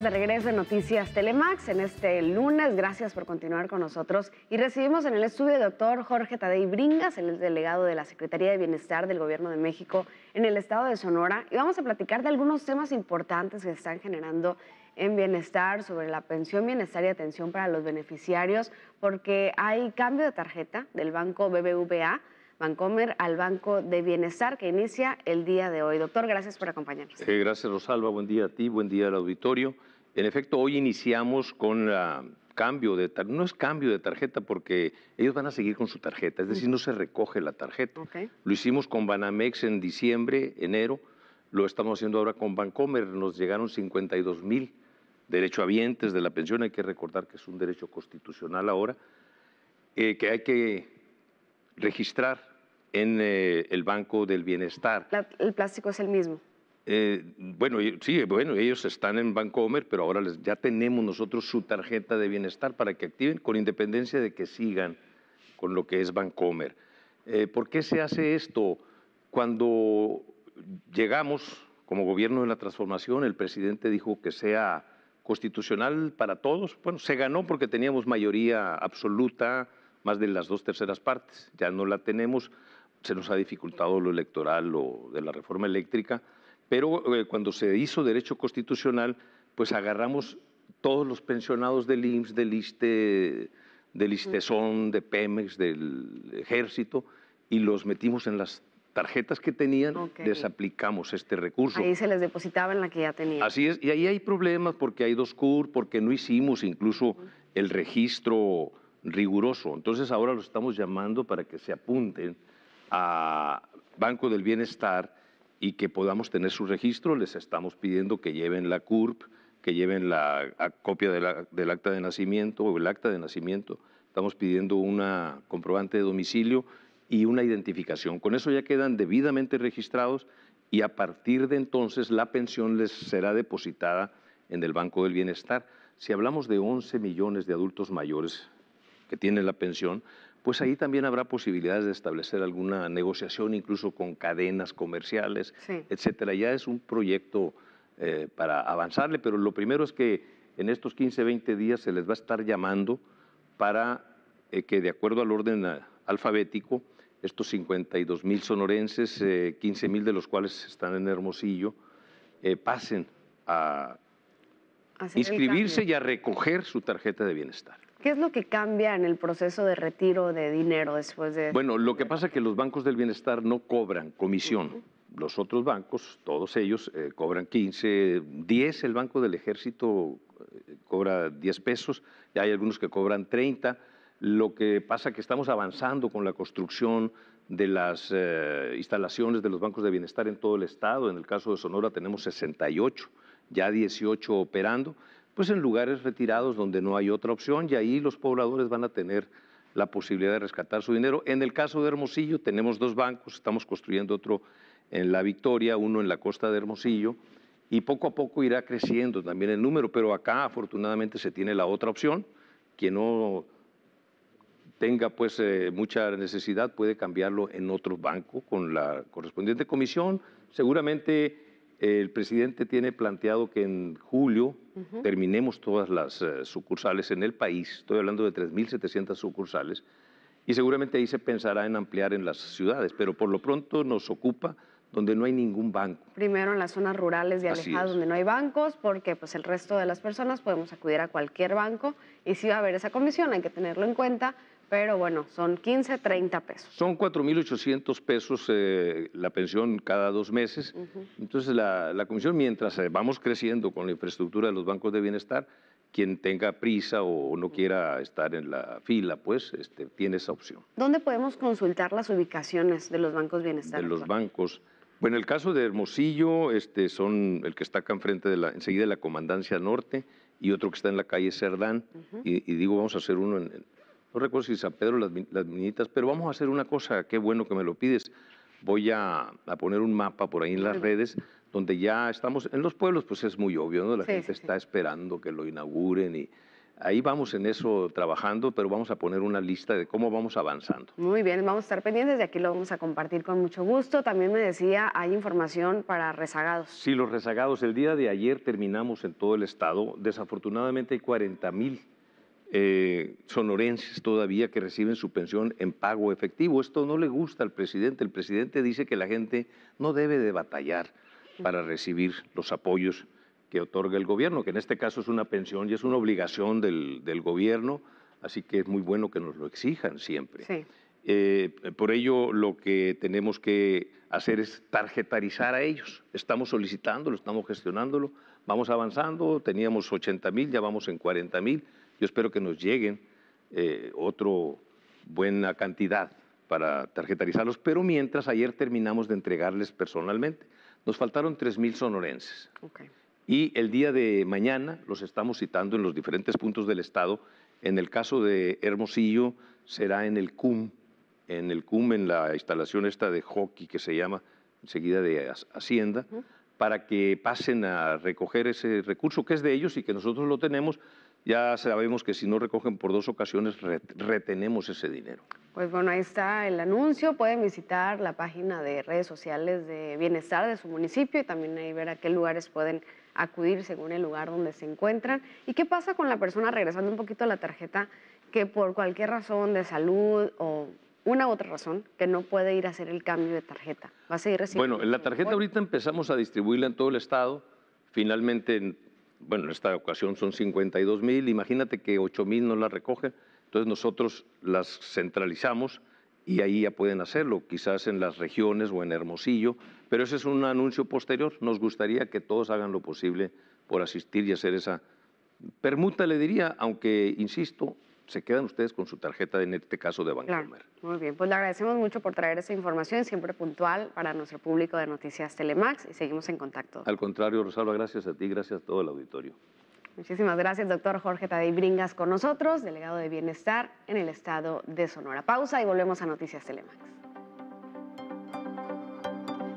De regreso de Noticias Telemax en este lunes. Gracias por continuar con nosotros. Y recibimos en el estudio el doctor Jorge Tadei Bringas, el delegado de la Secretaría de Bienestar del Gobierno de México en el estado de Sonora. Y vamos a platicar de algunos temas importantes que están generando en bienestar, sobre la pensión bienestar y atención para los beneficiarios, porque hay cambio de tarjeta del banco BBVA Bancomer al Banco de Bienestar que inicia el día de hoy. Doctor, gracias por acompañarnos. Eh, gracias, Rosalba. Buen día a ti, buen día al auditorio. En efecto, hoy iniciamos con la ah, cambio de no es cambio de tarjeta porque ellos van a seguir con su tarjeta, es decir, no se recoge la tarjeta. Lo hicimos con Banamex en diciembre, enero, lo estamos haciendo ahora con Bancomer, nos llegaron 52 mil derechohabientes de la pensión, hay que recordar que es un derecho constitucional ahora, eh, que hay que registrar en eh, el Banco del Bienestar. el plástico es el mismo. Eh, bueno, sí, bueno, ellos están en Bancomer, pero ahora les, ya tenemos nosotros su tarjeta de bienestar para que activen, con independencia de que sigan con lo que es Bancomer. Eh, ¿Por qué se hace esto? Cuando llegamos como gobierno de la transformación, el presidente dijo que sea constitucional para todos. Bueno, se ganó porque teníamos mayoría absoluta, más de las dos terceras partes. Ya no la tenemos, se nos ha dificultado lo electoral, o de la reforma eléctrica, pero eh, cuando se hizo derecho constitucional, pues agarramos todos los pensionados del IMSS, del ISTE, del ISTESON, de Pemex, del Ejército, y los metimos en las tarjetas que tenían, les este recurso. Ahí se les depositaba en la que ya tenían. Así es, y ahí hay problemas porque hay dos CUR, porque no hicimos incluso el registro riguroso. Entonces ahora los estamos llamando para que se apunten a Banco del Bienestar y que podamos tener su registro. Les estamos pidiendo que lleven la CURP, que lleven la copia del acta de nacimiento o el acta de nacimiento. Estamos pidiendo una comprobante de domicilio y una identificación. Con eso ya quedan debidamente registrados y a partir de entonces la pensión les será depositada en el Banco del Bienestar. Si hablamos de 11 millones de adultos mayores que tiene la pensión, pues ahí también habrá posibilidades de establecer alguna negociación, incluso con cadenas comerciales, etcétera. Ya es un proyecto eh, para avanzarle, pero lo primero es que en estos 15, 20 días se les va a estar llamando para eh, que, de acuerdo al orden eh, alfabético, estos 52 mil sonorenses, 15.000 mil de los cuales están en Hermosillo, pasen a inscribirse y a recoger su tarjeta de bienestar. ¿Qué es lo que cambia en el proceso de retiro de dinero después de...? Bueno, lo que pasa es que los bancos del bienestar no cobran comisión. Los otros bancos, todos ellos, eh, cobran 15, 10, el Banco del Ejército eh, cobra 10 pesos, y hay algunos que cobran 30. Lo que pasa es que estamos avanzando con la construcción de las eh, instalaciones de los bancos de bienestar en todo el estado. En el caso de Sonora tenemos 68, ya 18 operando pues en lugares retirados donde no hay otra opción y ahí los pobladores van a tener la posibilidad de rescatar su dinero. En el caso de Hermosillo tenemos dos bancos, estamos construyendo otro en La Victoria, uno en la costa de Hermosillo, y poco a poco irá creciendo también el número, pero acá afortunadamente se tiene la otra opción, quien no tenga pues eh, mucha necesidad puede cambiarlo en otro banco con la correspondiente comisión, seguramente el presidente tiene planteado que en julio terminemos todas las eh, sucursales en el país, estoy hablando de 3.700 sucursales, y seguramente ahí se pensará en ampliar en las ciudades, pero por lo pronto nos ocupa donde no hay ningún banco. Primero en las zonas rurales y alejadas donde no hay bancos, porque pues el resto de las personas podemos acudir a cualquier banco y si va a haber esa comisión hay que tenerlo en cuenta pero bueno, son 15, 30 pesos. Son 4.800 pesos eh, la pensión cada dos meses. Entonces, la, comisión, mientras eh, vamos creciendo con la infraestructura de los bancos de bienestar, quien tenga prisa o no quiera estar en la fila, pues este, tiene esa opción. ¿Dónde podemos consultar las ubicaciones de los bancos bienestar? De los bancos. Bueno, el caso de Hermosillo, este, son el que está acá enfrente de la, enseguida la Comandancia Norte y otro que está en la calle Cerdán. y, digo, vamos a hacer uno en, no recuerdo si San Pedro las, las Minitas, pero vamos a hacer una cosa, qué bueno que me lo pides. Voy a, poner un mapa por ahí en las redes donde ya estamos, en los pueblos pues es muy obvio, ¿no? la gente está esperando que lo inauguren y ahí vamos en eso trabajando, pero vamos a poner una lista de cómo vamos avanzando. Muy bien, vamos a estar pendientes, y aquí lo vamos a compartir con mucho gusto. También me decía, hay información para rezagados. Sí, los rezagados, el día de ayer terminamos en todo el estado, desafortunadamente hay 40 mil eh, son orenses todavía que reciben su pensión en pago efectivo. Esto no le gusta al presidente. El presidente dice que la gente no debe de batallar para recibir los apoyos que otorga el gobierno, que en este caso es una pensión y es una obligación del, gobierno, así que es muy bueno que nos lo exijan siempre. Eh, por ello, lo que tenemos que hacer es tarjetarizar a ellos. Estamos solicitándolo, estamos gestionándolo, vamos avanzando, teníamos 80 mil, ya vamos en 40 mil, yo espero que nos lleguen eh, otra buena cantidad para tarjetarizarlos, pero mientras ayer terminamos de entregarles personalmente. Nos faltaron 3.000 sonorenses. Y el día de mañana los estamos citando en los diferentes puntos del Estado. En el caso de Hermosillo será en el CUM, en el CUM, en la instalación esta de hockey que se llama enseguida de Hacienda, para que pasen a recoger ese recurso que es de ellos y que nosotros lo tenemos ya sabemos que si no recogen por dos ocasiones, retenemos ese dinero. Pues bueno, ahí está el anuncio. Pueden visitar la página de redes sociales de bienestar de su municipio y también ahí ver a qué lugares pueden acudir según el lugar donde se encuentran. ¿Y qué pasa con la persona, regresando un poquito a la tarjeta, que por cualquier razón de salud o una u otra razón que no puede ir a hacer el cambio de tarjeta? ¿Va a seguir recibiendo? Bueno, la tarjeta ahorita empezamos a distribuirla en todo el estado. Finalmente bueno, en esta ocasión son 52 mil, imagínate que 8 mil no las recoge, entonces nosotros las centralizamos y ahí ya pueden hacerlo, quizás en las regiones o en Hermosillo, pero ese es un anuncio posterior, nos gustaría que todos hagan lo posible por asistir y hacer esa permuta, le diría, aunque, insisto, se quedan ustedes con su tarjeta, en este caso de Bancomer. Muy bien, pues le agradecemos mucho por traer esa información, siempre puntual para nuestro público de Noticias Telemax y seguimos en contacto. Al contrario, Rosalba, gracias a ti, gracias a todo el auditorio. Muchísimas gracias, doctor Jorge Tadei Bringas, con nosotros, delegado de Bienestar en el Estado de Sonora. Pausa y volvemos a Noticias Telemax.